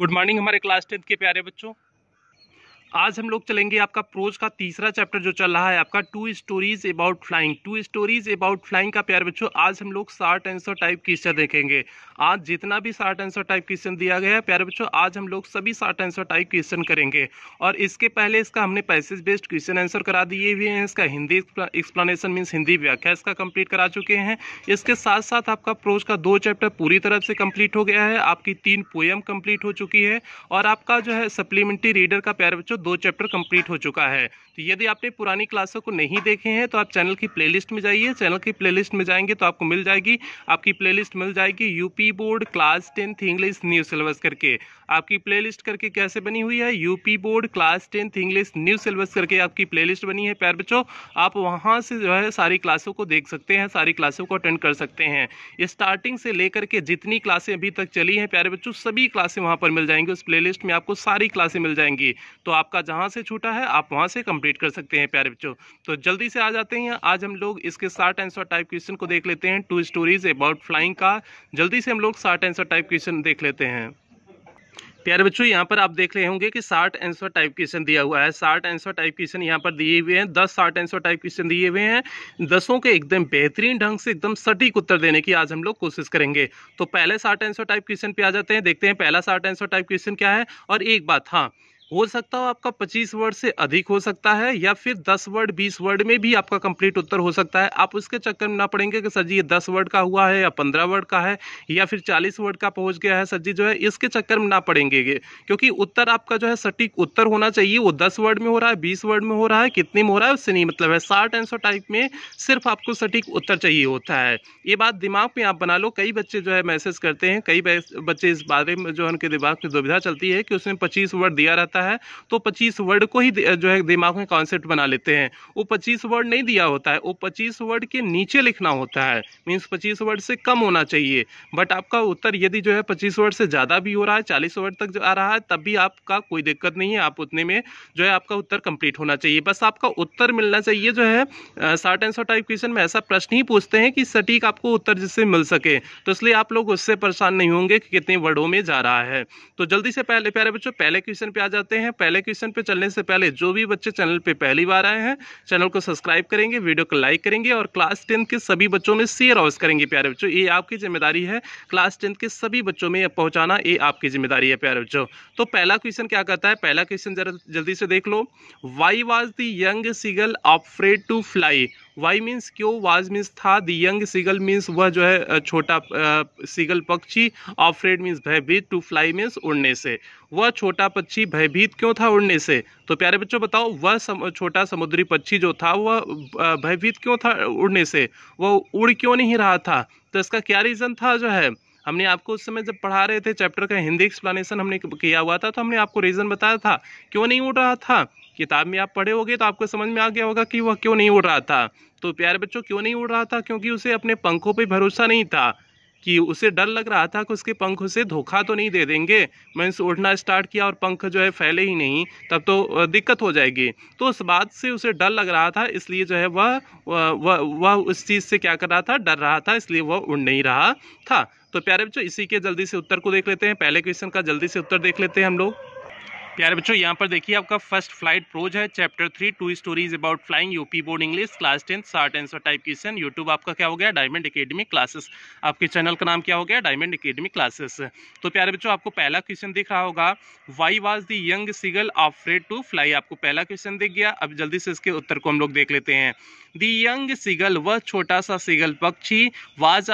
Good morning हमारे class tenth के प्यारे बच्चों आज हम लोग चलेंगे आपका प्रोज का तीसरा चैप्टर जो चल रहा है आपका two stories about flying two stories about flying का प्यार बच्चों आज हम लोग शार्ट आंसर टाइप क्वेश्चन देखेंगे आज जितना भी शार्ट आंसर टाइप क्वेश्चन दिया गया है प्यारे बच्चों आज हम लोग सभी शार्ट आंसर टाइप क्वेश्चन करेंगे और इसके पहले इसका हमने पैसेज बेस्ड क्वेश्चन आंसर करा दिए हुए हैं इसका हिंदी एक्सप्लानेशन मीन्स हिंदी व्याख्या इसका कंप्लीट करा चुके हैं इसके साथ साथ आपका प्रोज का दो चैप्टर पूरी तरफ से कंप्लीट हो गया है आपकी तीन पोएम कंप्लीट हो चुकी है और आपका जो है सप्लीमेंट्री रीडर का प्यारे बच्चों दो चैप्टर कंप्लीट हो चुका है तो यदि आपने पुरानी क्लासों को नहीं देखे हैं तो आप चैनल की प्लेलिस्ट में जाइए चैनल की प्लेलिस्ट में जाएंगे तो आपको मिल जाएगी आपकी प्लेलिस्ट मिल जाएगी UP board class tenth English new syllabus करके आपकी प्ले करके कैसे बनी हुई है UP board class tenth English new syllabus करके आपकी प्ले बनी है प्यार बच्चों आप वहाँ से जो है सारी क्लासों को देख सकते हैं सारी क्लासों को अटेंड कर सकते हैं स्टार्टिंग से लेकर के जितनी क्लासें अभी तक चली हैं प्यारे बच्चों सभी क्लासें वहाँ पर मिल जाएंगी उस प्लेलिस्ट में आपको सारी क्लासें मिल जाएंगी तो आप आपका जहाँ से छूटा है आप वहाँ से कंप्लीट कर सकते हैं प्यारे बच्चों तो जल्दी से आ जाते हैं आज हम लोग इसके शार्ट आंसर टाइप क्वेश्चन को देख लेते हैं टू स्टोरीज अबाउट फ्लाइंग का जल्दी से हम लोग शार्ट आंसर टाइप क्वेश्चन देख लेते हैं प्यारे बच्चों यहाँ पर आप देख रहे होंगे कि साठ आंसर टाइप क्वेश्चन दिया हुआ है साठ आंसर टाइप क्वेश्चन यहाँ पर दिए हुए हैं दस साठ आंसर टाइप क्वेश्चन दिए हुए हैं दसों के एकदम बेहतरीन ढंग से एकदम सटीक उत्तर देने की आज हम लोग कोशिश करेंगे तो पहले साठ आंसर टाइप क्वेश्चन पे आ जाते हैं देखते हैं पहला साठ आंसर टाइप क्वेश्चन क्या है और एक बात हाँ हो सकता हो आपका 25 वर्ड से अधिक हो सकता है या फिर 10 वर्ड 20 वर्ड में भी आपका कंप्लीट उत्तर हो सकता है आप उसके चक्कर में ना पड़ेंगे कि सर जी ये 10 वर्ड का हुआ है या 15 वर्ड का है या फिर 40 वर्ड का पहुंच गया है सर जी जो है इसके चक्कर में ना पड़ेंगे क्योंकि उत्तर आपका जो है सटीक उत्तर होना चाहिए वो दस वर्ड में हो रहा है बीस वर्ड में हो रहा है कितने में हो रहा है उससे नहीं मतलब है शार्ट एंसर टाइप में सिर्फ आपको सटीक उत्तर चाहिए होता है ये बात दिमाग में आप बना लो कई बच्चे जो है मैसेज करते हैं कई बच्चे इस बारे में जो है उनके दिमाग में दुविधा चलती है कि उसमें पच्चीस वर्ड दिया रहता होता है तो पच्चीस वर्ड को ही जो है दिमाग में कॉन्सेप्ट बना लेते हैं वो पच्चीस वर्ड नहीं दिया होता है वो पच्चीस वर्ड के नीचे लिखना होता है मीन्स पच्चीस वर्ड से कम होना चाहिए बट आपका उत्तर यदि जो है पच्चीस वर्ड से ज़्यादा भी हो रहा है चालीस वर्ड तक आ रहा है तब भी आपका कोई दिक्कत नहीं है आप उतने में जो है आपका उत्तर कंप्लीट होना चाहिए बस आपका उत्तर मिलना चाहिए जो है शार्ट आंसर टाइप क्वेश्चन में ऐसा प्रश्न ही पूछते हैं कि सटीक आपको उत्तर जिससे मिल सके तो इसलिए आप लोग उससे परेशान नहीं होंगे कि कितने वर्डों में जा रहा है तो जल्दी से पहले प्यारे बच्चों पहले क्वेश्चन पे आ जाते करते हैं पहले क्वेश्चन पे चलने से पहले जो भी बच्चे चैनल पे पहली बार आए हैं चैनल को सब्सक्राइब करेंगे वीडियो को लाइक करेंगे और क्लास टेंथ के सभी बच्चों में शेयर अवश्य करेंगे प्यारे बच्चों ये आपकी जिम्मेदारी है क्लास टेंथ के सभी बच्चों में पहुंचाना ये आपकी जिम्मेदारी है प्यारे बच्चों तो पहला क्वेश्चन क्या कहता है पहला क्वेश्चन जरा जल्दी से देख लो why was the young seagull of to fly why means क्यों वाज मीन्स था दंग सिगल सीगल मीन्स वह जो है छोटा सीगल पक्षी ऑफरेड मीन्स भयभीत टू फ्लाई मीन्स उड़ने से वह छोटा पक्षी भयभीत क्यों था उड़ने से तो प्यारे बच्चों बताओ वह सम, छोटा समुद्री पक्षी जो था वह भयभीत क्यों था उड़ने से वह उड़ क्यों नहीं रहा था तो इसका क्या रीज़न था जो है हमने आपको उस समय जब पढ़ा रहे थे चैप्टर का हिंदी एक्सप्लेनेशन हमने किया हुआ था तो हमने आपको रीज़न बताया था क्यों नहीं उड़ रहा था किताब में आप पढ़े होगे तो आपको समझ में आ गया होगा कि वह क्यों नहीं उड़ रहा था तो प्यारे बच्चों क्यों नहीं उड़ रहा था क्योंकि उसे अपने पंखों पर भरोसा नहीं था कि उसे डर लग रहा था कि उसके पंख उसे धोखा तो नहीं दे देंगे मैं उसे उड़ना स्टार्ट किया और पंख जो है फैले ही नहीं तब तो दिक्कत हो जाएगी तो उस बात से उसे डर लग रहा था इसलिए जो है वह वह वह उस चीज़ से क्या कर रहा था डर रहा था इसलिए वह उड़ नहीं रहा था तो प्यारे बच्चों इसी के जल्दी से उत्तर को देख लेते हैं पहले क्वेश्चन का जल्दी से उत्तर देख लेते हैं हम लोग प्यारे बच्चों यहाँ पर देखिए आपका फर्स्ट फ्लाइट प्रोज है chapter three two stories about flying UP board English class tenth साठ आंसर टाइप क्वेश्चन यूट्यूब आपका क्या हो गया डायमंड एकेडमी क्लासेस आपके चैनल का नाम क्या हो गया डायमंड एकेडमी क्लासेस तो प्यारे बच्चों आपको पहला क्वेश्चन दिख रहा होगा why was the young seagull of to fly आपको पहला क्वेश्चन दिख गया अब जल्दी से इसके उत्तर को हम लोग देख लेते हैं दी यंग सिगल वह छोटा सा सिगल पक्षी वाज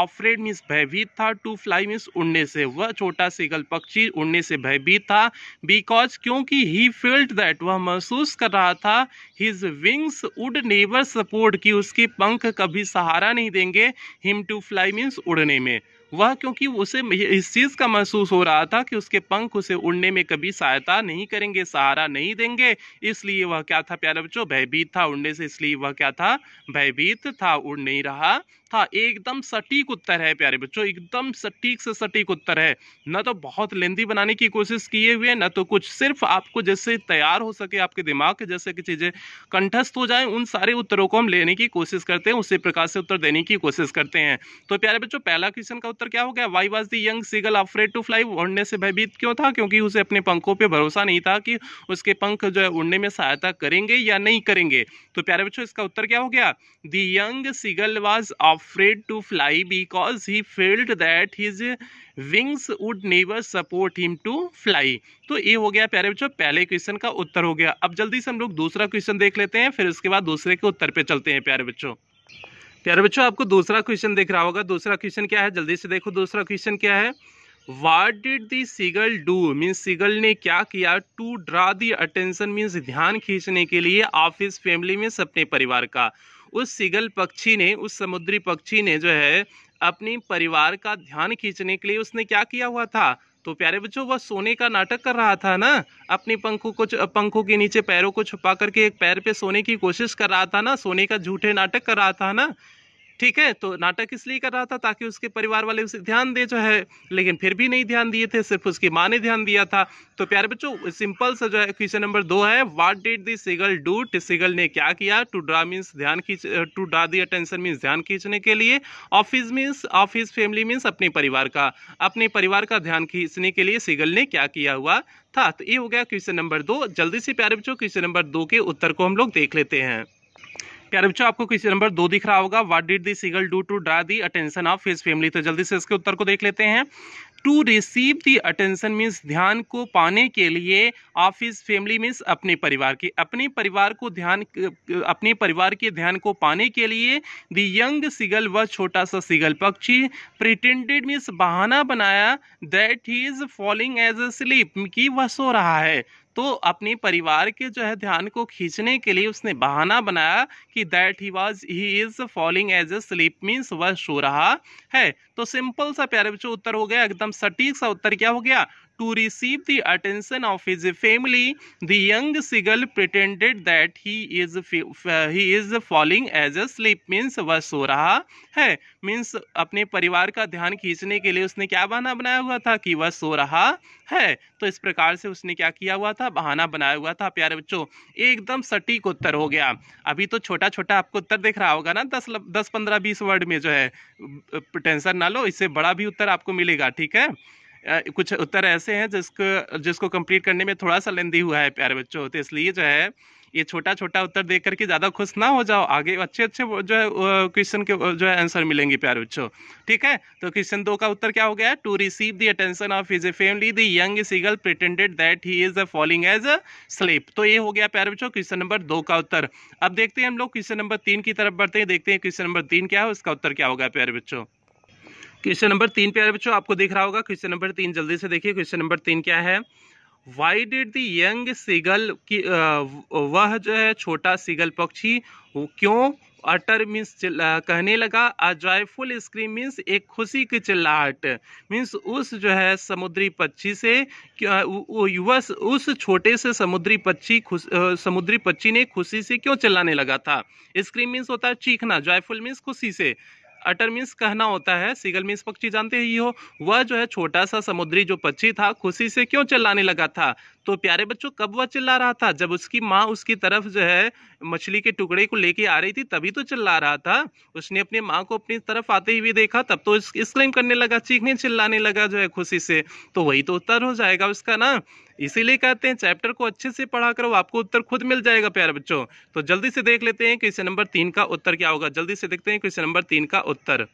ऑफरेड मीन्स भयभीत था टू फ्लाई मीन्स उड़ने से वह छोटा सिगल पक्षी उड़ने से भयभीत था बिकॉज क्योंकि ही फील्ड दैट वह महसूस कर रहा था his wings would never support कि उसके पंख कभी सहारा नहीं देंगे हिम टू फ्लाई मीन्स उड़ने में वह क्योंकि उसे इस चीज़ का महसूस हो रहा था कि उसके पंख उसे उड़ने में कभी सहायता नहीं करेंगे सहारा नहीं देंगे इसलिए वह क्या था प्यारे बच्चों भयभीत था उड़ने से इसलिए वह क्या था भयभीत था उड़ नहीं रहा हाँ एकदम सटीक उत्तर है प्यारे बच्चों एकदम सटीक से सटीक उत्तर है न तो बहुत लेंदी बनाने की कोशिश किए हुए न तो कुछ सिर्फ आपको जैसे तैयार हो सके आपके दिमाग के जैसे कि चीज़ें कंठस्थ हो जाए उन सारे उत्तरों को हम लेने की कोशिश करते हैं उसी प्रकार से उत्तर देने की कोशिश करते हैं तो प्यारे बच्चों पहला क्वेश्चन का उत्तर क्या हो गया वाई वाज दंग young seagull afraid to fly उड़ने से भयभीत क्यों था क्योंकि उसे अपने पंखों पर भरोसा नहीं था कि उसके पंख जो है उड़ने में सहायता करेंगे या नहीं करेंगे तो प्यारे बच्चों इसका उत्तर क्या हो गया the young seagull was of afraid to fly because he felt that his wings would never support him to fly तो ये हो गया प्यारे बच्चों पहले क्वेश्चन का उत्तर हो गया अब जल्दी से हम लोग दूसरा क्वेश्चन देख लेते हैं फिर उसके बाद दूसरे के उत्तर पे चलते हैं प्यारे बच्चों प्यारे बच्चों आपको दूसरा क्वेश्चन देख रहा होगा दूसरा क्वेश्चन क्या है जल्दी से देखो दूसरा क्वेश्चन क्या है what did the seagull do means seagull ने क्या किया to draw the attention means ध्यान खींचने के लिए ऑफिस फैमिली मीन्स अपने परिवार का उस सिगल पक्षी ने उस समुद्री पक्षी ने जो है अपनी परिवार का ध्यान खींचने के लिए उसने क्या किया हुआ था तो प्यारे बच्चों वह सोने का नाटक कर रहा था ना अपनी पंखों को पंखों के नीचे पैरों को छुपा करके एक पैर पे सोने की कोशिश कर रहा था ना सोने का झूठे नाटक कर रहा था ना ठीक है तो नाटक इसलिए कर रहा था ताकि उसके परिवार वाले उसे ध्यान दे जो है लेकिन फिर भी नहीं ध्यान दिए थे सिर्फ उसकी माँ ने ध्यान दिया था तो प्यारे बच्चों सिंपल सा जो है क्वेश्चन नंबर दो है what did the seagull do सिगल ने क्या किया टू ड्रा मीन्स ध्यान खींच to draw the attention means ध्यान खींचने के लिए of his means of his family means अपने परिवार का अपने परिवार का ध्यान खींचने के लिए सिगल ने क्या किया हुआ था तो ये हो गया क्वेश्चन नंबर दो जल्दी से प्यारे बच्चों क्वेश्चन नंबर दो के उत्तर को हम लोग देख लेते हैं कह रहे बच्चों आपको किसी नंबर दो दिख रहा होगा what did the seagull do to draw the attention of his family तो जल्दी से इसके उत्तर को देख लेते हैं to receive the attention means ध्यान को पाने के लिए ऑफ हिज फैमिली मीन्स अपने परिवार की अपने परिवार को ध्यान अपने परिवार के ध्यान को पाने के लिए दी यंग सिगल व छोटा सा सिगल पक्षी प्रिटेंडेड मीन्स बहाना बनाया that he is falling as asleep कि वह सो रहा है तो अपने परिवार के जो है ध्यान को खींचने के लिए उसने बहाना बनाया कि that he was he is falling as asleep means वह सो रहा है तो सिंपल सा प्यारे बच्चों उत्तर हो गया एकदम सटीक सा उत्तर क्या हो गया to receive the attention of his family, the young seagull pretended that he is he is falling as sleep means वह सो रहा है means अपने परिवार का ध्यान खींचने के लिए उसने क्या बहाना बनाया हुआ था कि वह सो रहा है तो इस प्रकार से उसने क्या किया हुआ था बहाना बनाया हुआ था प्यारे बच्चों एकदम सटीक उत्तर हो गया अभी तो छोटा छोटा आपको उत्तर दिख रहा होगा ना दस दस पंद्रह बीस वर्ड में जो है टेंशन ना लो इससे बड़ा भी उत्तर आपको मिलेगा ठीक है कुछ उत्तर ऐसे हैं जिसको जिसको कंप्लीट करने में थोड़ा सा लेंदी हुआ है प्यारे बच्चों तो इसलिए जो है ये छोटा छोटा उत्तर देख करके ज़्यादा खुश ना हो जाओ आगे अच्छे अच्छे जो है क्वेश्चन के जो है आंसर मिलेंगे प्यारे बच्चों ठीक है तो क्वेश्चन दो का उत्तर क्या हो गया to receive the attention of his a family the young seagull pretended that he is falling as asleep तो ये हो गया प्यारे बच्चों क्वेश्चन नंबर दो का उत्तर अब देखते हैं हम लोग क्वेश्चन नंबर तीन की तरफ बढ़ते हैं देखते हैं क्वेश्चन नंबर तीन क्या है उसका उत्तर क्या होगा प्यारे बच्चों क्वेश्चन नंबर तीन प्यारे बच्चों आपको दिख रहा होगा क्वेश्चन नंबर तीन जल्दी से देखिए क्वेश्चन नंबर तीन क्या है why did the young seagull की वह जो है छोटा सीगल पक्षी क्यों अटर मीन्स कहने लगा अ जॉयफुल स्क्रीम मीन्स एक खुशी की चिल्लाहट मीन्स उस जो है समुद्री पक्षी से युवा उस छोटे से समुद्री पक्षी समुद्री पक्षी ने खुशी से क्यों चिल्लाने लगा था स्क्रीम मीन्स होता है चीखना जॉयफुल मीन्स खुशी से अटर मीन्स कहना होता है सीगल मीन्स पक्षी जानते ही हो वह जो है छोटा सा समुद्री जो पक्षी था खुशी से क्यों चिल्लाने लगा था तो प्यारे बच्चों कब वह चिल्ला रहा था जब उसकी माँ उसकी तरफ जो है मछली के टुकड़े को लेके आ रही थी तभी तो चिल्ला रहा था उसने अपनी माँ को अपनी तरफ आते ही भी देखा तब तो इस क्लेम करने लगा चीखने चिल्लाने लगा जो है खुशी से तो वही तो उत्तर हो जाएगा उसका ना इसीलिए कहते हैं चैप्टर को अच्छे से पढ़ा करो आपको उत्तर खुद मिल जाएगा प्यारे बच्चों तो जल्दी से देख लेते हैं क्वेश्चन नंबर तीन का उत्तर क्या होगा जल्दी से देखते हैं क्वेश्चन नंबर तीन का उत्तर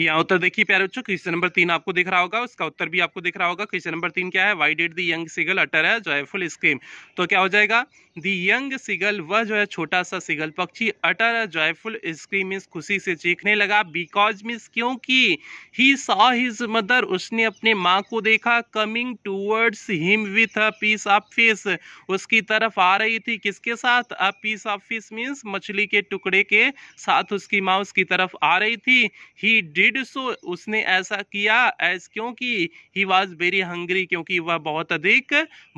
यहाँ उत्तर देखिए प्यारे बच्चों क्वेश्चन नंबर तीन आपको दिख रहा होगा उसका उत्तर भी आपको दिख रहा होगा क्वेश्चन नंबर तीन क्या है why did the young seagull utter है जॉयफुल स्क्रीम तो क्या हो जाएगा दी यंग सिगल वह जो है छोटा सा सिगल पक्षी अटर जॉयफुल स्क्रीम मीन्स खुशी से चीखने लगा बिकॉज मीन्स क्योंकि ही सॉ हिज मदर उसने अपने माँ को देखा coming towards him with a piece of fish उसकी तरफ आ रही थी किसके साथ a piece of fish means मछली के टुकड़े के साथ उसकी माँ उसकी तरफ आ रही थी ही डिड सो उसने ऐसा किया एज क्योंकि ही वॉज वेरी हंग्री क्योंकि वह बहुत अधिक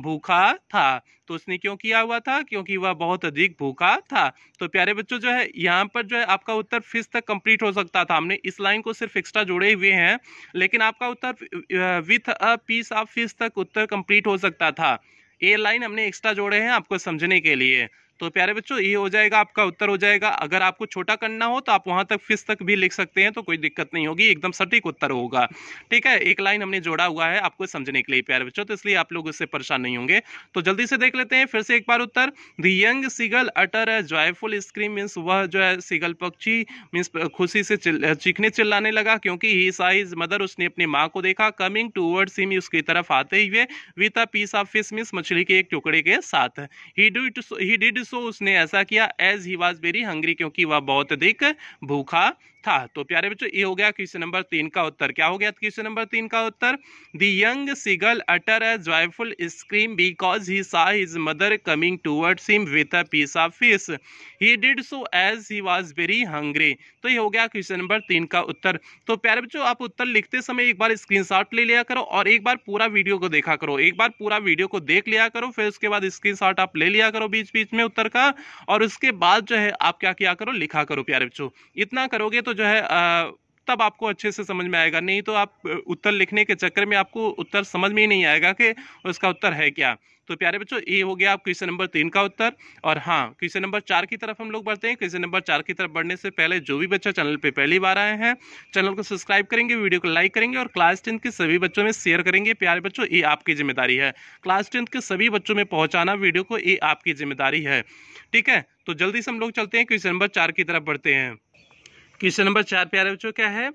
भूखा था तो उसने क्यों किया हुआ था क्योंकि वह बहुत अधिक भूखा था तो प्यारे बच्चों जो है यहाँ पर जो है आपका उत्तर फिस तक कंप्लीट हो सकता था हमने इस लाइन को सिर्फ एक्स्ट्रा जोड़े हुए हैं लेकिन आपका उत्तर with a piece of fish तक उत्तर कंप्लीट हो सकता था ए लाइन हमने एक्स्ट्रा जोड़े हैं आपको समझने के लिए तो प्यारे बच्चों ये हो जाएगा आपका उत्तर हो जाएगा अगर आपको छोटा करना हो तो आप वहां तक फिस तक भी लिख सकते हैं तो कोई दिक्कत नहीं होगी एकदम सटीक उत्तर होगा ठीक है एक लाइन हमने जोड़ा हुआ है आपको समझने के लिए प्यारे बच्चों तो इसलिए आप लोग उससे परेशान नहीं होंगे तो जल्दी से देख लेते हैं फिर से एक बार उत्तर the young seagull utter joyful scream means वह जो है सीगल पक्षी मीन्स खुशी से चीखने चिल्लाने लगा क्योंकि ही साइज मदर उसने अपनी माँ को देखा कमिंग टूवर्ड्स हिम उसकी तरफ आते हुए with a piece of fish means मछली के एक टुकड़े के साथ ही डिड सो उसने ऐसा किया as he was very hungry क्योंकि वह बहुत अधिक भूखा था तो प्यारे बच्चों ये हो गया क्वेश्चन नंबर तीन का उत्तर क्या हो गया क्वेश्चन नंबर तीन का उत्तर the young seagull utter a joyful scream because he saw his mother coming towards him with a piece of fish he did so as he was very hungry तो ये हो गया क्वेश्चन नंबर तीन का उत्तर तो प्यारे बच्चों आप उत्तर लिखते समय एक बार स्क्रीनशॉट ले लिया करो और एक बार पूरा वीडियो को देखा करो एक बार पूरा वीडियो को देख लिया करो फिर उसके बाद स्क्रीनशॉट आप ले लिया करो बीच बीच में उत्तर का और उसके बाद जो है आप क्या किया करो लिखा करो प्यारे बच्चों इतना करोगे तो जो है आ, तब आपको अच्छे से समझ में आएगा नहीं तो आप उत्तर लिखने के चक्कर में आपको उत्तर समझ में ही नहीं आएगा कि उसका उत्तर है क्या तो प्यारे बच्चों ये हो गया आप क्वेश्चन नंबर तीन का उत्तर और हाँ क्वेश्चन नंबर चार की तरफ हम लोग बढ़ते हैं क्वेश्चन नंबर चार की तरफ बढ़ने से पहले जो भी बच्चा चैनल पे पहली बार आए हैं चैनल को सब्सक्राइब करेंगे वीडियो को लाइक करेंगे और क्लास टेंथ के सभी बच्चों में शेयर करेंगे प्यारे बच्चों ये आपकी जिम्मेदारी है क्लास टेंथ के सभी बच्चों में पहुँचाना वीडियो को ये आपकी जिम्मेदारी है ठीक है तो जल्दी से हम लोग चलते हैं क्वेश्चन नंबर चार की तरफ बढ़ते हैं क्वेश्चन नंबर चार प्यारे बच्चों क्या है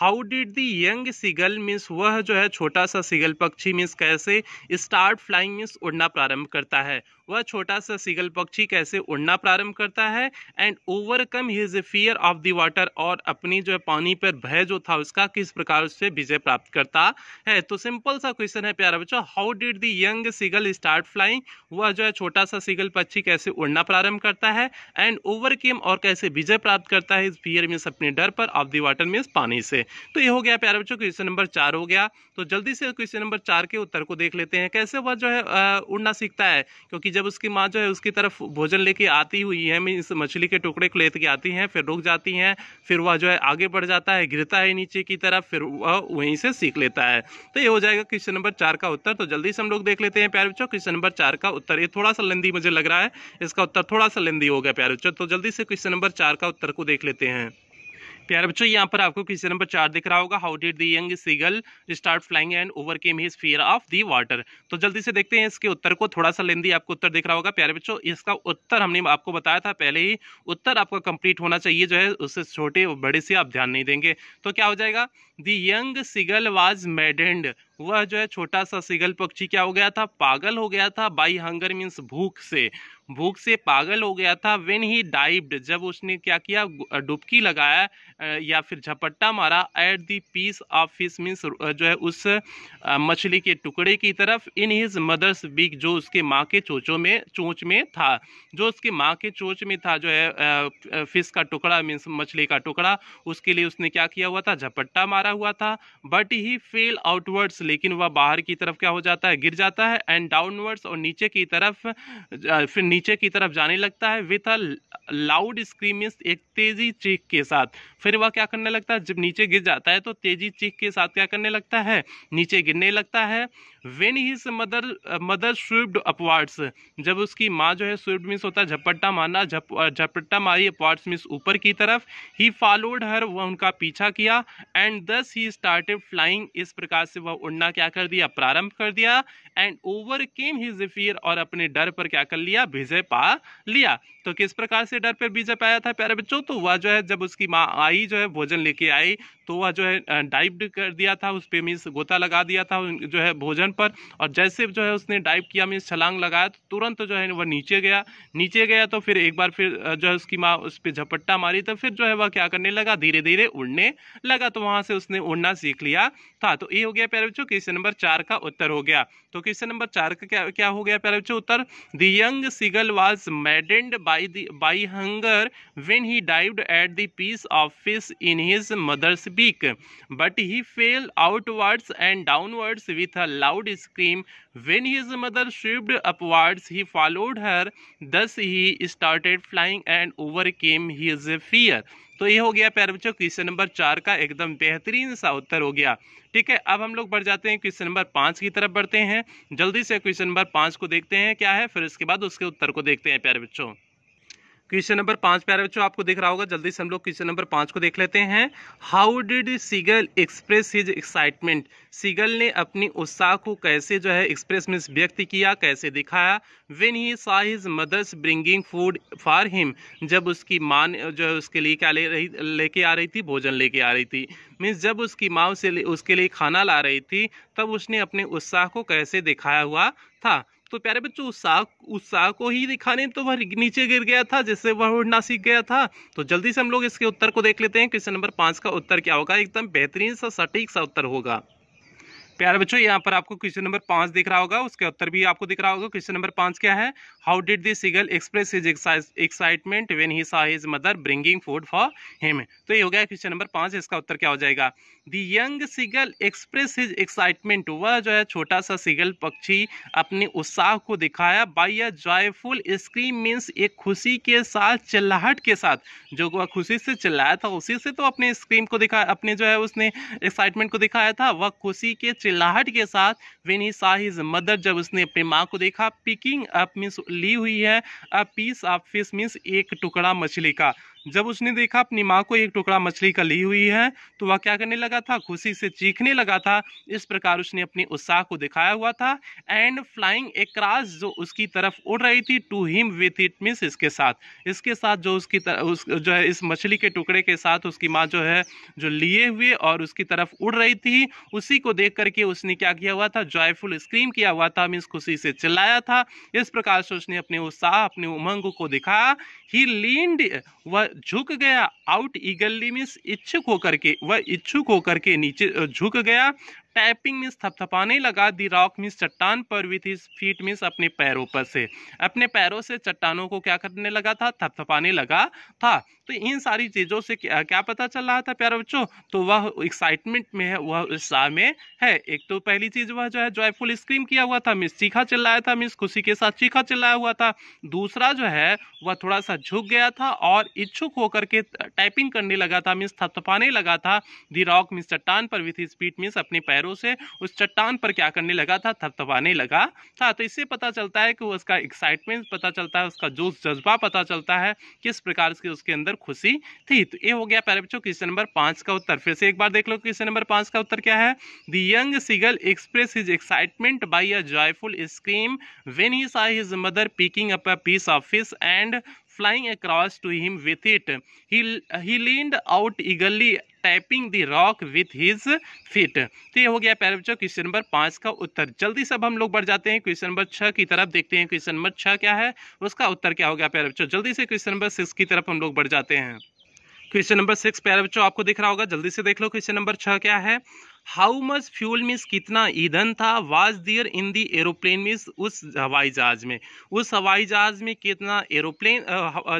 how did the young seagull means वह जो है छोटा सा सिगल पक्षी मीन्स कैसे स्टार्ट फ्लाइंग मीन्स उड़ना प्रारंभ करता है वह छोटा सा सीगल पक्षी कैसे उड़ना प्रारंभ करता है and overcome his fear of the water और अपनी जो है पानी पर भय जो था उसका किस प्रकार उससे विजय प्राप्त करता है तो सिंपल सा क्वेश्चन है प्यारा बच्चों how did the young seagull start flying वह जो है छोटा सा सीगल पक्षी कैसे उड़ना प्रारंभ करता है एंड ओवरकम और कैसे विजय प्राप्त करता है इस फियर मीन्स अपने डर पर ऑफ दी वाटर मीन्स पानी से तो ये हो गया प्यारा बच्चों क्वेश्चन नंबर चार हो गया तो जल्दी से क्वेश्चन नंबर चार के उत्तर को देख लेते हैं कैसे वह जो है उड़ना सीखता है क्योंकि जब उसकी माँ जो है उसकी तरफ भोजन लेके आती हुई है मीन मछली के टुकड़े को लेके आती हैं फिर रुक जाती हैं फिर वह जो है आगे बढ़ जाता है गिरता है नीचे की तरफ फिर वह वहीं से सीख लेता है तो ये हो जाएगा क्वेश्चन नंबर चार का उत्तर तो जल्दी से हम लोग देख लेते हैं प्यार बच्चों क्वेश्चन नंबर चार का उत्तर ये थोड़ा सा लेंदी मुझे लग रहा है इसका उत्तर थोड़ा सा लंदी हो गया प्यार बच्चों तो जल्दी से क्वेश्चन नंबर चार का उत्तर को देख लेते हैं प्यारे बच्चों यहाँ पर आपको क्वेश्चन नंबर चार दिख रहा होगा how did the young seagull start flying and came his fear of the water तो जल्दी से देखते हैं इसके उत्तर को थोड़ा सा लेंदी आपको उत्तर दिख रहा होगा प्यारे बच्चों इसका उत्तर हमने आपको बताया था पहले ही उत्तर आपका कंप्लीट होना चाहिए जो है उससे छोटे बड़े से आप ध्यान नहीं देंगे तो क्या हो जाएगा दी यंग सिगल वॉज मेडेंड वह जो है छोटा सा सिगल पक्षी क्या हो गया था पागल हो गया था बाई हंगर मीन्स भूख से भूख से पागल हो गया था वेन ही डाइव्ड जब उसने क्या किया डुबकी लगाया या फिर झपट्टा मारा at the piece of fish means जो है उस मछली के टुकड़े की तरफ इन हिज मदर्स बीक जो उसके माँ के चोचों में चोच में था जो उसके माँ के चोच में था जो है फिश का टुकड़ा मीन्स मछली का टुकड़ा उसके लिए उसने क्या किया हुआ था झपट्टा मारा हुआ था बट ही फेल आउटवर्ड्स लेकिन वह बाहर की तरफ क्या हो जाता है गिर जाता है एंड डाउनवर्ड्स और नीचे की तरफ फिर नीचे की तरफ जाने लगता है विथ अ लाउड स्क्रीमिस्ट एक तेजी चीख के साथ फिर वह क्या करने लगता है जब नीचे गिर जाता है तो तेजी चीख के साथ क्या करने लगता है नीचे गिरने लगता है when his mother mother swooped upwards जब उसकी माँ जो है स्विप्ड मीन्स होता है झपट्टा मारना uh, झपट्टा जप, मारी अपवार्ड्स मीन्स ऊपर की तरफ ही फॉलोड हर वह उनका पीछा किया एंड दस ही स्टार्टेड फ्लाइंग इस प्रकार से वह उड़ना क्या कर दिया प्रारंभ कर दिया and overcame he fear और अपने डर पर क्या कर लिया विजय पा लिया तो किस प्रकार से डर पर विजय पाया था प्यारे बच्चों तो वह जो है जब उसकी माँ आई जो है भोजन लेके आई तो वह जो है डाइव uh, कर दिया था उस पर मीन्स गोता लगा दिया था जो है भोजन पर और जैसे जो है उसने डाइव किया मीन्स छलांग लगाया तो तुरंत जो है वह नीचे गया नीचे गया तो फिर एक बार फिर जो है उसकी माँ उस पर झपट्टा मारी तो फिर जो है वह क्या करने लगा धीरे धीरे उड़ने लगा तो वहाँ से उसने उड़ना सीख लिया था तो ये हो गया प्यारे बच्चों क्वेश्चन नंबर चार का उत्तर हो गया तो क्वेश्चन नंबर चार का क्या क्या हो गया प्यारे बच्चों उत्तर the young seagull was maddened by by hunger when he dived at the piece of fish in his mother's beak but he fell outwards and downwards with a loud loud scream. When his mother swerved upwards, he followed her. Thus he started flying and overcame his fear. तो ये हो गया प्यारे बच्चों question number चार का एकदम बेहतरीन सा उत्तर हो गया ठीक है अब हम लोग बढ़ जाते हैं क्वेश्चन नंबर पाँच की तरफ बढ़ते हैं जल्दी से क्वेश्चन नंबर पाँच को देखते हैं क्या है फिर इसके बाद उसके उत्तर को देखते हैं प्यारे बच्चों क्वेश्चन नंबर पांच प्यारे बच्चों आपको दिख रहा होगा जल्दी से हम लोग क्वेश्चन नंबर पांच को देख लेते हैं how did seagull express his excitement seagull ने अपनी उत्साह को कैसे जो है एक्सप्रेस मीन्स व्यक्त किया कैसे दिखाया when he saw his mother's bringing food for him जब उसकी माँ जो है उसके लिए क्या ले रही लेके आ रही थी भोजन लेके आ रही थी मीन्स जब उसकी माँ उसे उसके लिए खाना ला रही थी तब उसने अपने उत्साह को कैसे दिखाया हुआ था तो प्यारे बच्चों उत्साह उत्साह को ही दिखाने तो वह नीचे गिर गया था जिससे वह उड़ना सीख गया था तो जल्दी से हम लोग इसके उत्तर को देख लेते हैं क्वेश्चन नंबर पाँच का उत्तर क्या होगा एकदम बेहतरीन सा सटीक सा उत्तर होगा प्यारे बच्चों यहाँ पर आपको क्वेश्चन नंबर पाँच दिख रहा होगा उसके उत्तर भी आपको दिख रहा होगा क्वेश्चन नंबर पाँच क्या है how did this seagull express his excitement when he saw his mother bringing food for him तो ये हो गया क्वेश्चन नंबर पाँच इसका उत्तर क्या हो जाएगा दंग young seagull express his excitement वह जो है छोटा सा सीगल पक्षी अपने उत्साह को दिखाया by a joyful scream means एक खुशी के साथ चिल्लाहट के साथ जो वह खुशी से चिल्लाया था उसी से तो अपने स्क्रीम को दिखाया अपने जो है उसने एक्साइटमेंट को दिखाया था वह खुशी के चिल्लाहट के साथ when he saw his mother जब उसने अपनी माँ को देखा पिकिंग अप मीन्स ली हुई है a piece of fish means एक टुकड़ा मछली का जब उसने देखा अपनी माँ को एक टुकड़ा मछली का ली हुई है तो वह क्या करने लगा था खुशी से चीखने लगा था इस प्रकार उसने अपने उत्साह को दिखाया हुआ था एंड फ्लाइंग एक्रॉस जो उसकी तरफ उड़ रही थी to him with it means इसके साथ इसके साथ जो उसकी तरफ उस जो है इस मछली के टुकड़े के साथ उसकी माँ जो है जो लिए हुए और उसकी तरफ उड़ रही थी उसी को देख करके उसने क्या किया हुआ था जॉयफुल स्क्रीम किया हुआ था मीन्स खुशी से चिल्लाया था इस प्रकार से उसने अपने उत्साह अपने उमंग को दिखाया ही लीड वह झुक गया आउट ईगलली मीन्स इच्छुक होकर के वह इच्छुक होकर के नीचे झुक गया टैपिंग मिस थपथपाने लगा दी रॉक मिस चट्टान पर विथ हिज फीट मिस अपने पैरों पर से अपने पैरों से चट्टानों को क्या करने लगा था थपथपाने लगा था तो इन सारी चीज़ों से क्या, क्या पता चल रहा था प्यारे बच्चों तो वह एक्साइटमेंट में है वह उत्साह में है एक तो पहली चीज़ वह जो है जॉयफुल स्क्रीम किया हुआ था मिस चीखा चिल्लाया था मिस खुशी के साथ चीखा चिल्लाया हुआ था दूसरा जो है वह थोड़ा सा झुक गया था और इच्छुक होकर के टाइपिंग करने लगा था मिस थपथपाने लगा था दी रॉक मिस चट्टान पर विथ हिज फीट मिस अपने पैरों पैरों से उस चट्टान पर क्या करने लगा था थपथपाने लगा था तो इससे पता चलता है कि उसका एक्साइटमेंट पता चलता है उसका जोश जज्बा पता चलता है किस प्रकार से उसके अंदर खुशी थी तो ये हो गया प्यारे बच्चों क्वेश्चन नंबर पाँच का उत्तर फिर से एक बार देख लो क्वेश्चन नंबर पाँच का उत्तर क्या है the young seagull express his excitement by a joyful scream when he saw his mother picking up a piece of fish and flying across to him with it he he out out tapping the rock with his feet तो ये हो गया प्यारे बच्चों question number पांच का उत्तर जल्दी सब हम लोग बढ़ जाते हैं क्वेश्चन नंबर छह की तरफ देखते हैं क्वेश्चन नंबर छह क्या है उसका उत्तर क्या हो गया प्यारे बच्चों जल्दी से क्वेश्चन नंबर सिक्स की तरफ हम लोग बढ़ जाते हैं क्वेश्चन नंबर सिक्स प्यारे बच्चों आपको दिख रहा होगा जल्दी से देख लो क्वेश्चन नंबर छह क्या है हाउ मच फ्यूल मीन्स कितना ईंधन था was there in the aeroplane means उस हवाई जहाज में उस हवाई जहाज में कितना एरोप्लेन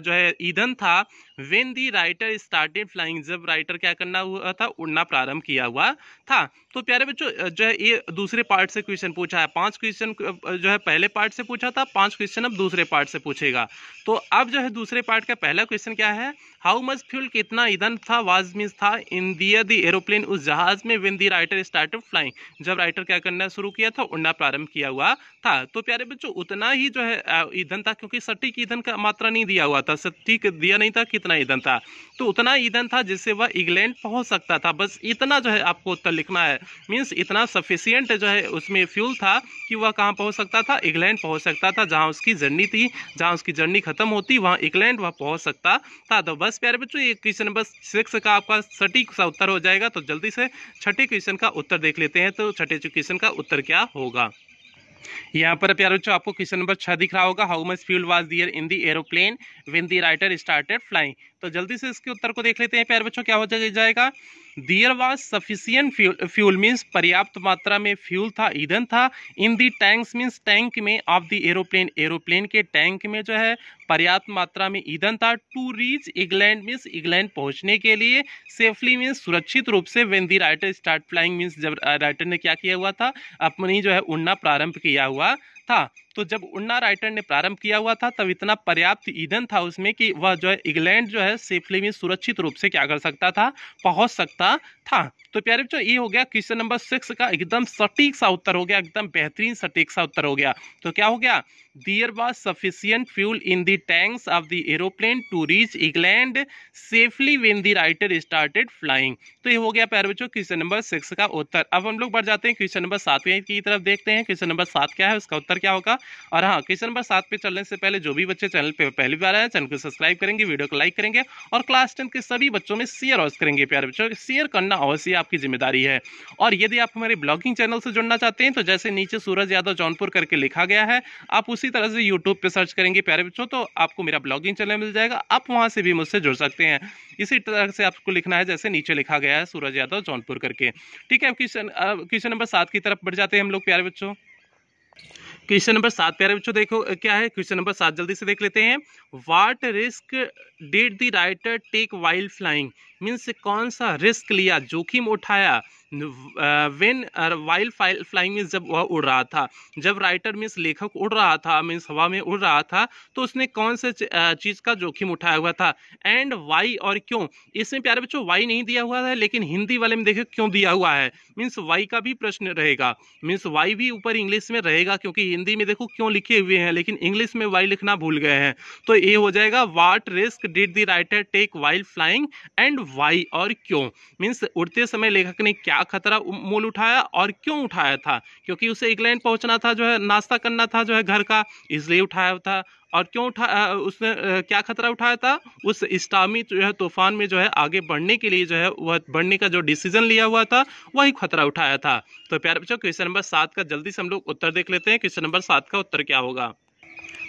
जो है ईंधन था when the writer started flying जब राइटर क्या करना हुआ था उड़ना प्रारंभ किया हुआ था तो प्यारे बच्चों जो है ये दूसरे पार्ट से क्वेश्चन पूछा है पांच क्वेश्चन जो है पहले पार्ट से पूछा था पांच क्वेश्चन अब दूसरे पार्ट से पूछेगा तो अब जो है दूसरे पार्ट का पहला क्वेश्चन क्या है हाउ मच फ्यूल कितना ईंधन था वाज मीन था इन दियर दी एरोप्लेन उस जहाज में when the writer started flying जब राइटर क्या करना शुरू किया था उड़ना प्रारंभ किया हुआ था तो प्यारे बच्चों उतना ही जो है ईंधन था क्योंकि सटीक ईंधन का मात्रा नहीं दिया हुआ था सटीक दिया नहीं था कितना उतना ईंधन था तो उतना ईंधन था जिससे वह इंग्लैंड पहुंच सकता था बस इतना जो है आपको उत्तर लिखना है मीन्स इतना सफिशियंट जो है उसमें फ्यूल था कि वह कहाँ पहुँच सकता था इंग्लैंड पहुँच सकता था जहाँ उसकी जर्नी थी जहाँ उसकी जर्नी खत्म होती वहाँ इंग्लैंड वह पहुँच सकता था तो बस प्यारे बच्चों ये क्वेश्चन नंबर सिक्स का आपका सटीक सा उत्तर हो जाएगा तो जल्दी से छठे क्वेश्चन का उत्तर देख लेते हैं तो छठे क्वेश्चन का उत्तर क्या होगा यहाँ पर प्यारे बच्चों आपको क्वेश्चन नंबर छह दिख रहा होगा how much fuel was there in the aeroplane when the writer started flying तो जल्दी से इसके उत्तर को देख लेते हैं प्यार बच्चों क्या हो जाएगा there was sufficient fuel fuel means पर्याप्त मात्रा में फ्यूल था ईंधन था in the tanks means tank में ऑफ द एरोप्लेन एरोप्लेन के टैंक में जो है पर्याप्त मात्रा में ईंधन था to reach England means England पहुंचने के लिए सेफली मीन्स सुरक्षित रूप से when the writer start flying means जब राइटर uh, ने क्या किया हुआ था अपनी जो है उड़ना प्रारंभ किया हुआ था तो जब उन्ना राइटर ने प्रारंभ किया हुआ था तब इतना पर्याप्त ईंधन था उसमें कि वह जो है इंग्लैंड जो है सेफली में सुरक्षित रूप से क्या कर सकता था पहुंच सकता था तो प्यारे बच्चों ये हो गया क्वेश्चन नंबर सिक्स का एकदम सटीक सा उत्तर हो गया एकदम बेहतरीन सटीक सा उत्तर हो गया तो क्या हो गया there was sufficient fuel in the tanks of the aeroplane to reach England safely when the writer started flying तो ये हो गया प्यारे बच्चों क्वेश्चन नंबर सिक्स का उत्तर अब हम लोग बढ़ जाते हैं क्वेश्चन नंबर सातवें की तरफ देखते हैं क्वेश्चन नंबर सात क्या है उसका उत्तर क्या होगा और हाँ क्वेश्चन नंबर सात पे चलने से पहले जो भी बच्चे चैनल पे पहली बार आए चैनल को सब्सक्राइब करेंगे वीडियो को लाइक करेंगे और क्लास टेन के सभी बच्चों में शेयर अवश्य करेंगे प्यार बच्चों शेयर करना अवश्य आपकी जिम्मेदारी है और यदि आप हमारे ब्लॉगिंग चैनल से जुड़ना चाहते हैं तो जैसे नीचे सूरज यादव जौनपुर करके लिखा गया है आप उसी तरह से यूट्यूब पर सर्च करेंगे प्यारे बच्चों तो आपको मेरा ब्लॉगिंग चैनल मिल जाएगा आप वहाँ से भी मुझसे जुड़ सकते हैं इसी तरह से आपको लिखना है जैसे नीचे लिखा गया है सूरज यादव जौनपुर करके ठीक है क्वेश्चन क्वेश्चन नंबर सात की तरफ बढ़ जाते हैं हम लोग प्यारे बच्चों क्वेश्चन नंबर सात प्यारे बच्चों देखो क्या है क्वेश्चन नंबर सात जल्दी से देख लेते हैं what risk did the writer take while flying means कौन सा रिस्क लिया जोखिम उठाया वेन वाइल्ड फ्लाइंग मीन जब वह उड़ रहा था जब राइटर मीन्स लेखक उड़ रहा था मीन्स हवा में उड़ रहा था तो उसने कौन से चीज़ का जोखिम उठाया हुआ था एंड वाई और क्यों इसमें प्यारे बच्चों वाई नहीं दिया हुआ है लेकिन हिंदी वाले में देखो क्यों दिया हुआ है मीन्स वाई का भी प्रश्न रहेगा मीन्स वाई भी ऊपर इंग्लिश में रहेगा क्योंकि हिंदी में देखो क्यों लिखे हुए हैं लेकिन इंग्लिश में वाई लिखना भूल गए हैं तो ये हो जाएगा what risk did the writer take while flying and why और क्यों मीन्स उड़ते समय लेखक ने क्या क्या खतरा मोल उठाया और क्यों उठाया था क्योंकि उसे इंग्लैंड पहुंचना था जो है नाश्ता करना था जो है घर का इसलिए उठाया था और क्यों उठा उसने क्या खतरा उठाया था उस इस्टामी जो है तूफान में जो है आगे बढ़ने के लिए जो है वह बढ़ने का जो डिसीजन लिया हुआ था वही खतरा उठाया था तो प्यारे बच्चों क्वेश्चन नंबर सात का जल्दी से हम लोग उत्तर देख लेते हैं क्वेश्चन नंबर सात का उत्तर क्या होगा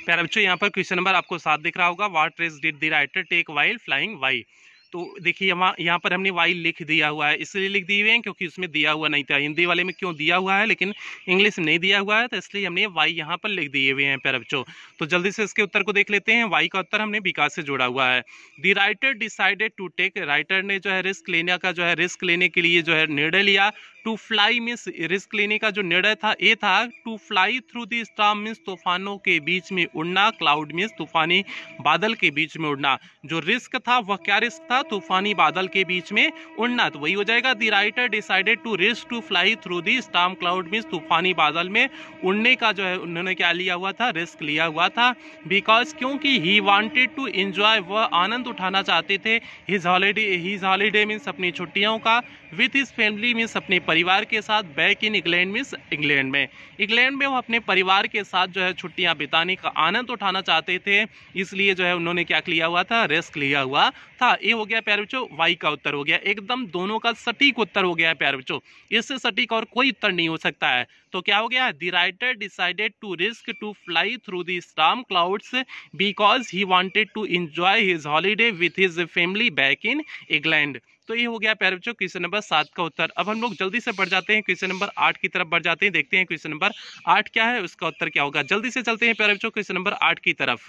प्यारे बच्चों यहाँ पर क्वेश्चन नंबर आपको सात दिख रहा होगा what risk did the writer take while flying why तो देखिए यहाँ यहाँ पर हमने वाई लिख दिया हुआ है इसलिए लिख दिए हुए हैं क्योंकि उसमें दिया हुआ नहीं था हिंदी वाले में क्यों दिया हुआ है लेकिन इंग्लिश नहीं दिया हुआ है तो इसलिए हमने वाई यहाँ पर लिख दिए हुए हैं पैर बच्चों तो जल्दी से इसके उत्तर को देख लेते हैं वाई का उत्तर हमने विकास से जोड़ा हुआ है the writer decided to take writer ने जो है रिस्क लेने का जो है रिस्क लेने के लिए जो है निर्णय लिया टू फ्लाई मीन्स रिस्क लेने का जो निर्णय था ये था to fly through the storm means तूफानों के बीच में उड़ना क्लाउड मीन्स तूफानी बादल के बीच में उड़ना जो रिस्क था वह क्या रिस्क था तूफानी बादल के बीच में उड़ना तो वही हो जाएगा the writer decided to risk to fly through the storm cloud means तूफानी बादल में उड़ने का जो है उन्होंने क्या लिया हुआ था रिस्क लिया हुआ था बिकॉज क्योंकि ही वॉन्टेड टू इंजॉय वह आनंद उठाना चाहते थे his holiday his holiday means अपनी छुट्टियों का विथ हिज फैमिली मीन्स अपने परिवार के साथ back in England means England में इंग्लैंड में वो अपने परिवार के साथ जो है छुट्टियां बिताने का आनंद उठाना चाहते थे इसलिए जो है उन्होंने क्या लिया हुआ था रेस्क लिया हुआ था ये हो गया प्यार बच्चों वाई का उत्तर हो गया एकदम दोनों का सटीक उत्तर हो गया प्यार बच्चों इससे सटीक और कोई उत्तर नहीं हो सकता है तो क्या हो गया the writer decided to risk to fly through the storm clouds because he wanted to enjoy his holiday with his family back in England तो ये हो गया प्यारे बच्चों क्वेश्चन नंबर सात का उत्तर अब हम लोग जल्दी से बढ़ जाते हैं क्वेश्चन नंबर आठ की तरफ बढ़ जाते हैं देखते हैं क्वेश्चन नंबर आठ क्या है उसका उत्तर क्या होगा जल्दी से चलते हैं प्यारे बच्चों क्वेश्चन नंबर आठ की तरफ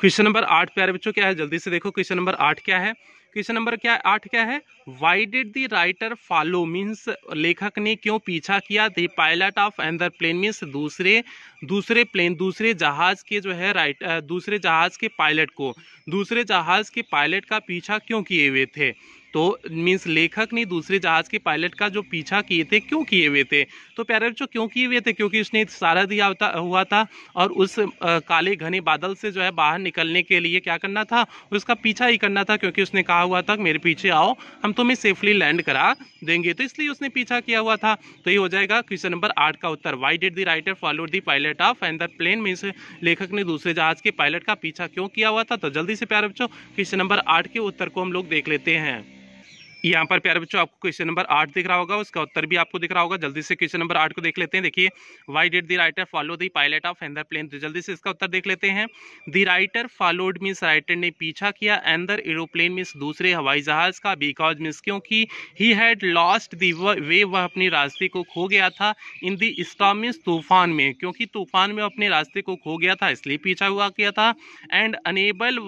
क्वेश्चन नंबर आठ प्यारे बच्चों क्या है जल्दी से देखो क्वेश्चन नंबर आठ क्या है क्वेश्चन नंबर क्या है आठ क्या है why did the writer follow means लेखक ने क्यों पीछा किया the pilot of another plane means दूसरे दूसरे प्लेन दूसरे जहाज के जो है राइट दूसरे जहाज के पायलट को दूसरे जहाज के पायलट का पीछा क्यों किए हुए थे तो मीन्स लेखक ने दूसरे जहाज के पायलट का जो पीछा किए थे क्यों किए हुए थे तो प्यारे बच्चों क्यों किए हुए थे क्योंकि उसने सारा दिया हुआ था और उस काले घने बादल से जो है बाहर निकलने के लिए क्या करना था उसका पीछा ही करना था क्योंकि उसने कहा हुआ था मेरे पीछे आओ हम तुम्हें सेफली लैंड करा देंगे तो इसलिए उसने पीछा किया हुआ था तो ये हो जाएगा क्वेश्चन नंबर आठ का उत्तर why did the writer follow the pilot of and the plane means लेखक ने दूसरे जहाज के पायलट का पीछा क्यों किया हुआ था तो जल्दी से प्यारे बच्चों क्वेश्चन नंबर आठ के उत्तर को हम लोग देख लेते हैं यहाँ पर प्यारे बच्चों आपको क्वेश्चन नंबर आठ दिख रहा होगा उसका उत्तर भी आपको दिख रहा होगा जल्दी से क्वेश्चन नंबर आठ को देख लेते हैं देखिए why did the writer follow the pilot of another plane जल्दी से इसका उत्तर देख लेते हैं the writer followed means writer ने पीछा किया एंदर एरोप्लेन मीन्स दूसरे हवाई जहाज का बिकॉज मीन्स क्योंकि ही हैड लॉस्ट दी वे वह अपने रास्ते को खो गया था इन दी स्टॉम मीन्स तूफान में क्योंकि तूफान में अपने रास्ते को खो गया था इसलिए पीछा हुआ किया था and unable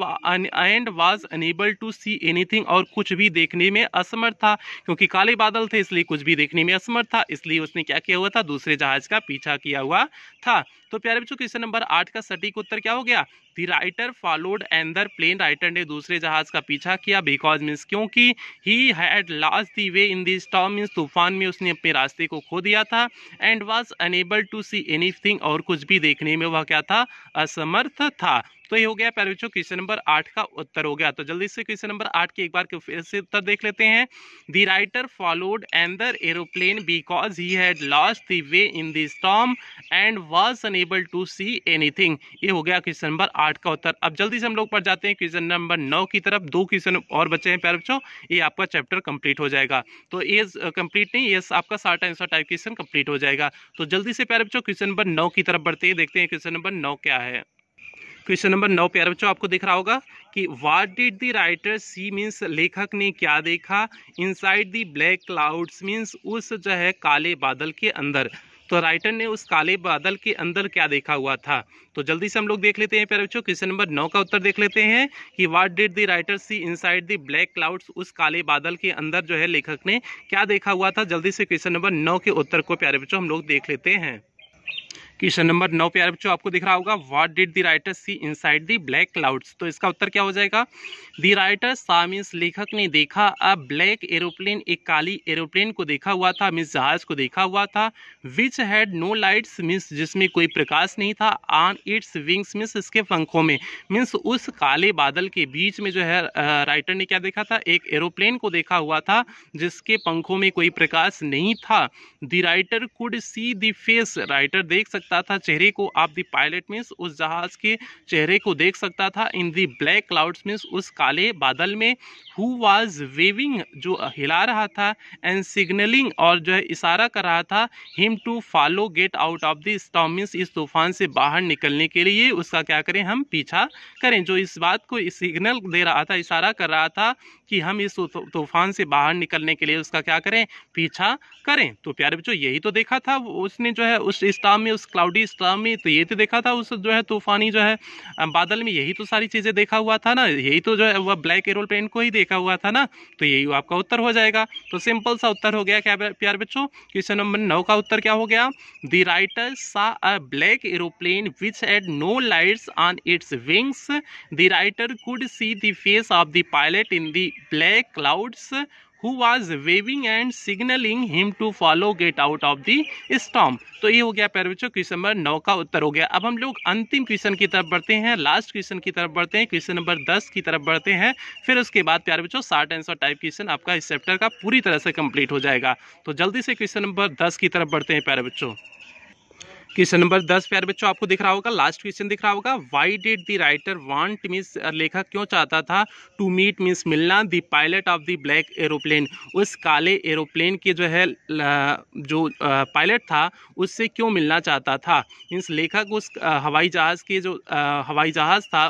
and was unable to see anything और कुछ भी देखने में असमर्थ था क्योंकि काले बादल थे इसलिए कुछ भी देखने में असमर्थ था इसलिए उसने क्या किया हुआ था दूसरे जहाज का पीछा किया हुआ था तो प्यारे बच्चों क्वेश्चन नंबर आठ का सटीक उत्तर क्या हो गया the writer followed another plane writer ने दूसरे जहाज का पीछा किया बिकॉज मीन्स क्योंकि he had lost the way in the storm means तूफान में उसने अपने रास्ते को खो दिया था and was unable to see anything और कुछ भी देखने में वह क्या था असमर्थ था तो ये हो गया पहले बच्चों क्वेश्चन नंबर आठ का उत्तर हो गया तो जल्दी से क्वेश्चन नंबर आठ के एक बार के फिर से उत्तर देख लेते हैं the writer followed another aeroplane because he had lost the way in the storm and was unable to see anything ये हो गया क्वेश्चन नंबर आठ का उत्तर अब जल्दी से हम लोग पढ़ जाते हैं क्वेश्चन नंबर नौ की तरफ दो क्वेश्चन और बचे हैं प्यारे बच्चों ये आपका चैप्टर कंप्लीट हो जाएगा तो ये कंप्लीट नहीं ये आपका साठ आंसर टाइप क्वेश्चन कंप्लीट हो जाएगा तो जल्दी से प्यारे बच्चों क्वेश्चन नंबर नौ की तरफ बढ़ते हैं देखते हैं क्वेश्चन नंबर नौ क्या है क्वेश्चन नंबर नौ प्यारे बच्चों आपको दिख रहा होगा कि what did the writer see means लेखक ने क्या देखा inside the black clouds means उस जो है काले बादल के अंदर तो राइटर ने उस काले बादल के अंदर क्या देखा हुआ था तो जल्दी से हम लोग देख लेते हैं प्यारे बच्चों क्वेश्चन नंबर नौ का उत्तर देख लेते हैं कि what did the writer see inside the black clouds उस काले बादल के अंदर जो है लेखक ने क्या देखा हुआ था जल्दी से क्वेश्चन नंबर नौ के उत्तर को प्यारे बच्चों हम लोग देख लेते हैं क्वेश्चन नंबर नौ प्यार बच्चों आपको दिख रहा होगा what did the writer see inside the black clouds तो इसका उत्तर क्या हो जाएगा दी राइटर सा मीन्स लेखक ने देखा अ ब्लैक एरोप्लेन एक काली एरोप्लेन को देखा हुआ था मीन्स जहाज को देखा हुआ था which had no lights means जिसमें कोई प्रकाश नहीं था ऑन इट्स विंग्स मीन्स इसके पंखों में मीन्स उस काले बादल के बीच में जो है राइटर ने क्या देखा था एक एरोप्लेन को देखा हुआ था जिसके पंखों में कोई प्रकाश नहीं था the writer could see the face writer देख सकता सकता था चेहरे को आप दी पायलट मीन्स उस जहाज़ के चेहरे को देख सकता था in the black clouds means उस काले बादल में हु वाज वेविंग जो हिला रहा था एंड सिग्नलिंग और जो है इशारा कर रहा था him to follow get out of the storm means इस तूफान से बाहर निकलने के लिए उसका क्या करें हम पीछा करें जो इस बात को सिग्नल दे रहा था इशारा कर रहा था कि हम इस तूफान से बाहर निकलने के लिए उसका क्या करें पीछा करें तो प्यारे बच्चों यही तो देखा था उसने जो है उस इस्लाम में उस क्लाउडी इस्लाम में तो ये तो देखा था उस जो है तूफानी जो है बादल में यही तो सारी चीज़ें देखा हुआ था ना यही तो जो है वह ब्लैक एरोप्लेन को ही देखा हुआ था ना तो यही आपका उत्तर हो जाएगा तो सिंपल सा उत्तर हो गया क्या प्यार बच्चों क्वेश्चन नंबर नौ का उत्तर क्या हो गया the writer saw a black aeroplane which had no lights on its wings the writer could see the face of the pilot in the black clouds who was waving and signalling him to follow get out of the storm तो ये हो गया पैर बच्चों question number नौ का उत्तर हो गया अब हम लोग अंतिम क्वेश्चन की तरफ बढ़ते हैं लास्ट क्वेश्चन की तरफ बढ़ते हैं क्वेश्चन नंबर दस की तरफ बढ़ते हैं फिर उसके बाद प्यार बच्चों साठ आंसर टाइप क्वेश्चन आपका इस चैप्टर का पूरी तरह से कंप्लीट हो जाएगा तो जल्दी से क्वेश्चन नंबर दस की तरफ बढ़ते हैं प्यारे बच्चों क्वेश्चन नंबर दस प्यार बच्चों आपको दिख रहा होगा लास्ट क्वेश्चन दिख रहा होगा why did the writer want means लेखक क्यों चाहता था टू मीट मीन्स मिलना the pilot of the black aeroplane उस काले एरोप्लेन के जो है जो पायलट था उससे क्यों मिलना चाहता था मीन्स लेखक उस हवाई जहाज़ के जो हवाई जहाज़ था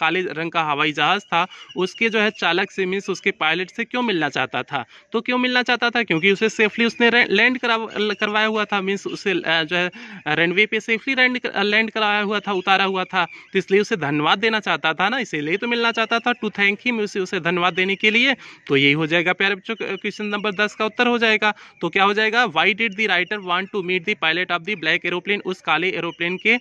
काले रंग का हवाई जहाज़ था उसके जो है चालक से मीन्स उसके पायलट से क्यों मिलना चाहता था तो क्यों मिलना चाहता था क्योंकि उसे सेफली उसने लैंड करवाया हुआ था मीन्स उसे जो है रनवे पे सेफली लैंड लैंड कराया हुआ था उतारा हुआ था तो इसलिए उसे धन्यवाद देना चाहता था ना इसीलिए तो मिलना चाहता था टू थैंक हिम उसे उसे धन्यवाद देने के लिए तो यही हो जाएगा प्यारे बच्चों क्वेश्चन नंबर दस का उत्तर हो जाएगा तो क्या हो जाएगा why did the writer want to meet the pilot of the black aeroplane उस काले एरोप्लेन के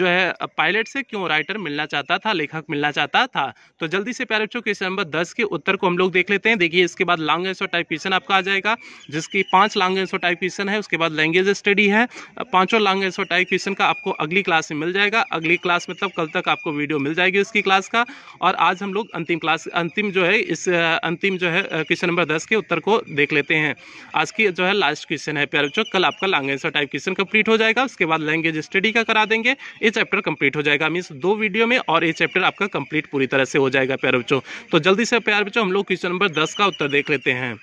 जो है पायलट से क्यों राइटर मिलना चाहता था लेखक मिलना चाहता था तो जल्दी से प्यारे बच्चों क्वेश्चन नंबर दस के उत्तर को हम लोग देख लेते हैं देखिए इसके बाद लॉन्ग एंसर टाइप क्वेश्चन आपका आ जाएगा जिसकी पांच लॉन्ग एंसर टाइप क्वेश्चन है उसके बाद लैंग्वेज स्टडी है पांचों लॉन्ग सौ टाइप क्वेश्चन का आपको अगली क्लास में मिल जाएगा अगली क्लास मतलब कल तक आपको वीडियो मिल जाएगी उसकी क्लास का और आज हम लोग अंतिम क्लास अंतिम जो है इस अंतिम जो है क्वेश्चन नंबर दस के उत्तर को देख लेते हैं आज की जो है लास्ट क्वेश्चन है प्यार बच्चों कल आपका long answer type question complete हो जाएगा उसके बाद लैंग्वेज स्टडी का करा देंगे ये चैप्टर कंप्लीट हो जाएगा मीन्स दो वीडियो में और ये चैप्टर आपका कंप्लीट पूरी तरह से हो जाएगा प्यार बच्चों तो जल्दी से प्यार बच्चों हम लोग क्वेश्चन नंबर दस का उत्तर देख लेते हैं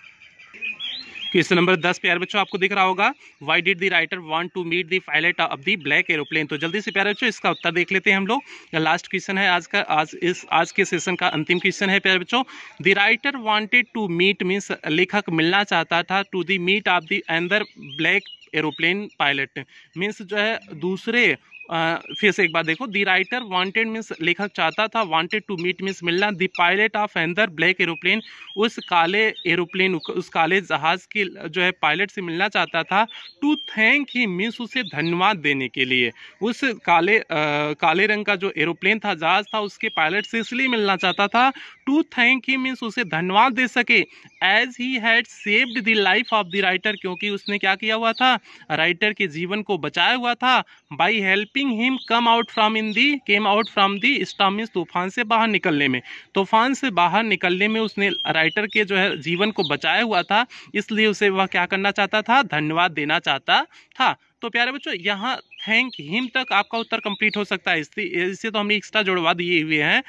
क्वेश्चन नंबर दस प्यारे बच्चों आपको दिख रहा होगा why did the writer want to meet the pilot of the black aeroplane तो जल्दी से प्यारे बच्चों इसका उत्तर देख लेते हैं हम लोग लास्ट क्वेश्चन है आज का आज इस आज के सेशन का अंतिम क्वेश्चन है प्यारे बच्चों the writer wanted to meet means लेखक मिलना चाहता था to the meet of the another black aeroplane pilot means जो है दूसरे फिर से एक बार देखो दी राइटर वांटेड मीन्स लेखक चाहता था वांटेड टू मीट मीन्स मिलना the pilot of another black aeroplane उस काले एरोप्लेन उस काले जहाज के जो है पायलट से मिलना चाहता था टू थैंक ही मीन्स उसे धन्यवाद देने के लिए उस काले आ, काले रंग का जो एरोप्लेन था जहाज था उसके पायलट से इसलिए मिलना चाहता था टू थैंक ही मीन्स उसे धन्यवाद दे सके as he had saved the life of the writer क्योंकि उसने क्या किया हुआ था राइटर के जीवन को बचाया हुआ था by helping him come out from in the came out from the storm means तूफान से बाहर निकलने में तूफान से बाहर निकलने में उसने राइटर के जो है जीवन को बचाया हुआ था इसलिए उसे वह क्या करना चाहता था धन्यवाद देना चाहता था तो प्यारे बच्चों यहाँ थैंक हिम तक आपका उत्तर कंप्लीट हो सकता है इससे तो हमने एक्स्ट्रा जोड़वा दिए हुए हैं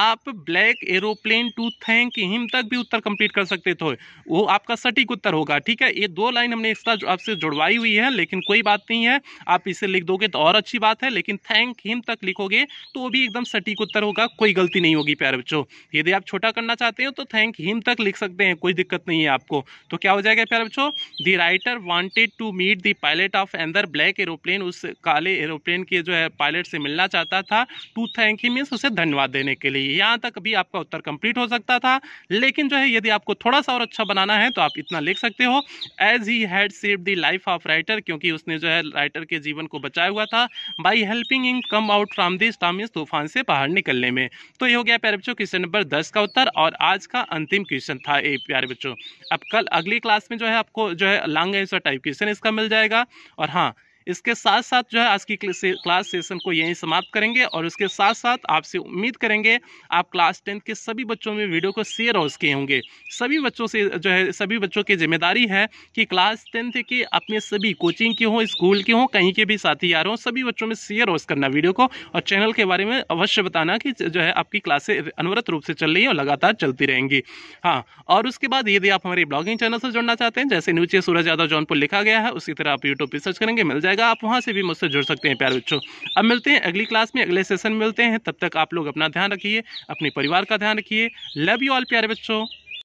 आप black aeroplane to thank him तक भी उत्तर कंप्लीट कर सकते थे वो आपका सटीक उत्तर होगा ठीक है ये दो लाइन हमने एक्स्ट्रा आपसे जुड़वाई हुई है लेकिन कोई बात नहीं है आप इसे लिख दोगे तो और अच्छी बात है लेकिन थैंक हिम तक लिखोगे तो वो भी एकदम सटीक उत्तर होगा कोई गलती नहीं होगी प्यारे बच्चों यदि आप छोटा करना चाहते हो तो थैंक हिम तक लिख सकते हैं कोई दिक्कत नहीं है आपको तो क्या हो जाएगा प्यारे बच्चों the writer wanted to meet the pilot of another black aeroplane उस काले एरोप्लेन के जो है पायलट से मिलना चाहता था टू थैंक ही मीन्स उसे धन्यवाद देने के लिए यहाँ तक भी आपका उत्तर कंप्लीट हो सकता था लेकिन जो है यदि आपको थोड़ा सा और अच्छा बनाना है तो आप इतना लिख सकते हो as he had save the life of writer क्योंकि उसने जो है राइटर के जीवन को बचाया हुआ था by helping him come out from this तामिस तूफान से बाहर निकलने में तो ये हो गया प्यारे बच्चों क्वेश्चन नंबर दस का उत्तर और आज का अंतिम क्वेश्चन था ए प्यारे बच्चों अब कल अगली क्लास में जो है आपको जो है लॉन्ग एंसर टाइप क्वेश्चन इसका मिल जाएगा और हाँ इसके साथ साथ जो है आज की क्लास सेशन को यहीं समाप्त करेंगे और उसके साथ साथ आपसे उम्मीद करेंगे आप क्लास टेंथ के सभी बच्चों में वीडियो को शेयर हाउस किए होंगे सभी बच्चों से जो है सभी बच्चों की जिम्मेदारी है कि क्लास टेंथ के अपने सभी कोचिंग के हों स्कूल के हों कहीं के भी साथी यार हों सभी बच्चों में शेयर हाउस करना वीडियो को और चैनल के बारे में अवश्य बताना कि जो है आपकी क्लासे अनवरत रूप से चल रही है और लगातार चलती रहेंगी हाँ और उसके बाद यदि आप हमारे ब्लॉगिंग चैनल से जुड़ना चाहते हैं जैसे नीचे सूरज यादव जौनपुर लिखा गया है उसी तरह आप यूट्यूब पर सर्च करेंगे मिल जाएगा जाएगा आप वहाँ से भी मुझसे जुड़ सकते हैं प्यारे बच्चों अब मिलते हैं अगली क्लास में अगले सेशन मिलते हैं तब तक आप लोग अपना ध्यान रखिए अपने परिवार का ध्यान रखिए लव यू ऑल प्यारे बच्चों